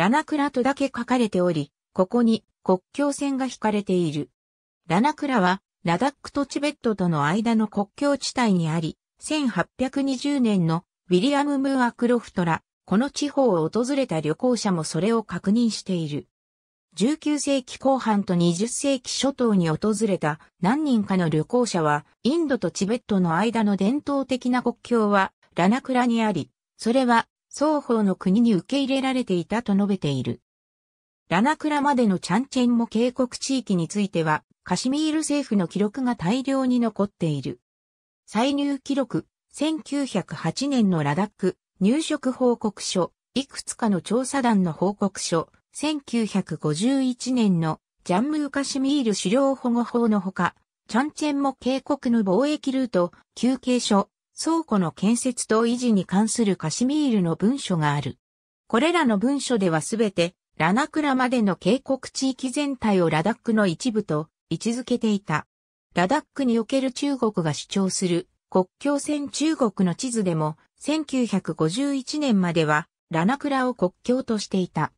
ラナクラとだけ書かれており、ここに国境線が引かれている。ラナクラは、ラダックとチベットとの間の国境地帯にあり、1820年のウィリアム・ムーア・クロフトら、この地方を訪れた旅行者もそれを確認している。19世紀後半と20世紀初頭に訪れた何人かの旅行者は、インドとチベットの間の伝統的な国境はラナクラにあり、それは双方の国に受け入れられていたと述べている。ラナクラまでのチャンチェンモ警告地域については、カシミール政府の記録が大量に残っている。歳入記録、1908年のラダック、入植報告書、いくつかの調査団の報告書、1951年のジャンムーカシミール狩猟保護法のほか、チャンチェンモ警告の貿易ルート、休憩所、倉庫の建設と維持に関するカシミールの文書がある。これらの文書ではすべて、ラナクラまでの渓谷地域全体をラダックの一部と位置づけていた。ラダックにおける中国が主張する国境線中国の地図でも1951年まではラナクラを国境としていた。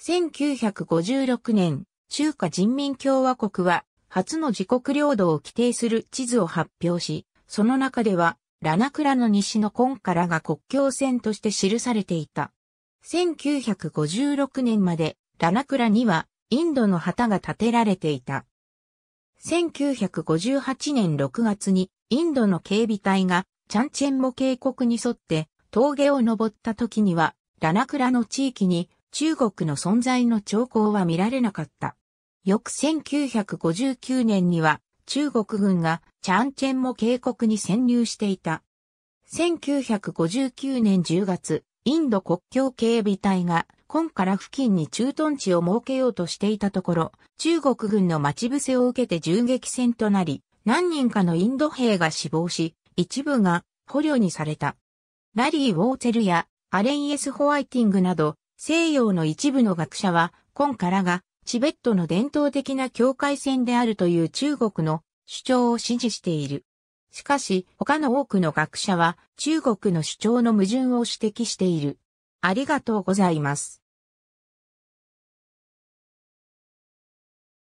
1956年、中華人民共和国は初の自国領土を規定する地図を発表し、その中ではラナクラの西のコンカラが国境線として記されていた。1956年までラナクラにはインドの旗が立てられていた。1958年6月にインドの警備隊がチャンチェンモ渓谷に沿って峠を登った時にはラナクラの地域に中国の存在の兆候は見られなかった。翌1959年には中国軍がチャンチェンモ渓谷に潜入していた。1959年10月、インド国境警備隊が今から付近に駐屯地を設けようとしていたところ、中国軍の待ち伏せを受けて銃撃戦となり、何人かのインド兵が死亡し、一部が捕虜にされた。ラリー・ウォーツェルやアレン・エス・ホワイティングなど、西洋の一部の学者は、今からがチベットの伝統的な境界線であるという中国の主張を支持している。しかし、他の多くの学者は中国の主張の矛盾を指摘している。ありがとうございます。